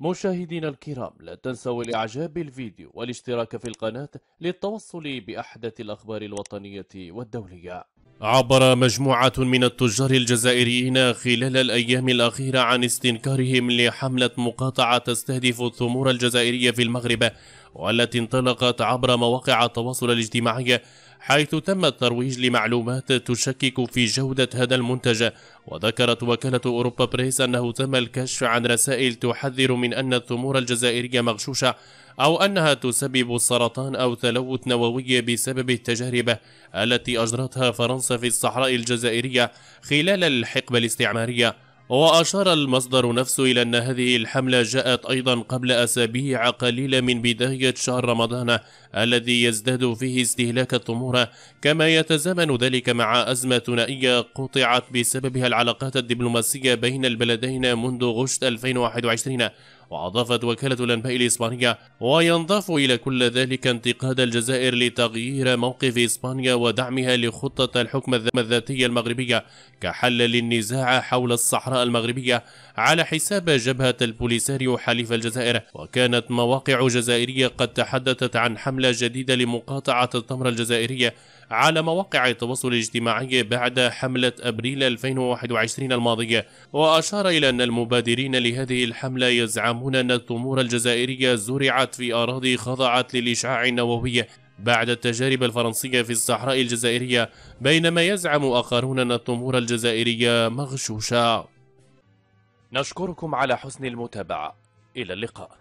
مشاهدينا الكرام لا تنسوا الإعجاب بالفيديو والاشتراك في القناة للتوصل بأحدث الأخبار الوطنية والدولية عبر مجموعة من التجار الجزائريين خلال الأيام الأخيرة عن استنكارهم لحملة مقاطعة تستهدف الثمور الجزائرية في المغرب والتي انطلقت عبر مواقع التواصل الاجتماعي حيث تم الترويج لمعلومات تشكك في جودة هذا المنتج وذكرت وكالة أوروبا بريس أنه تم الكشف عن رسائل تحذر من أن الثمور الجزائرية مغشوشة أو أنها تسبب السرطان أو تلوث نووي بسبب التجارب التي أجرتها فرنسا في الصحراء الجزائرية خلال الحقبة الاستعمارية وأشار المصدر نفسه إلى أن هذه الحملة جاءت أيضا قبل أسابيع قليلة من بداية شهر رمضان الذي يزداد فيه استهلاك التمور كما يتزامن ذلك مع أزمة ثنائية قطعت بسببها العلاقات الدبلوماسية بين البلدين منذ غشت 2021 وأضافت وكالة الأنباء الإسبانية وينضاف إلى كل ذلك انتقاد الجزائر لتغيير موقف إسبانيا ودعمها لخطة الحكم الذاتية المغربية كحل للنزاع حول الصحراء المغربية على حساب جبهة البوليساريو حليف الجزائر وكانت مواقع جزائرية قد تحدثت عن حملة جديدة لمقاطعة الثمرة الجزائرية على مواقع التواصل الاجتماعي بعد حملة أبريل 2021 الماضية وأشار إلى أن المبادرين لهذه الحملة يزعمون يزعمون أن التمور الجزائرية زرعت في أراضي خضعت للإشعاع النووي بعد التجارب الفرنسية في الصحراء الجزائرية بينما يزعم آخرون أن التمور الجزائرية مغشوشة نشكركم على حسن المتابعة إلى اللقاء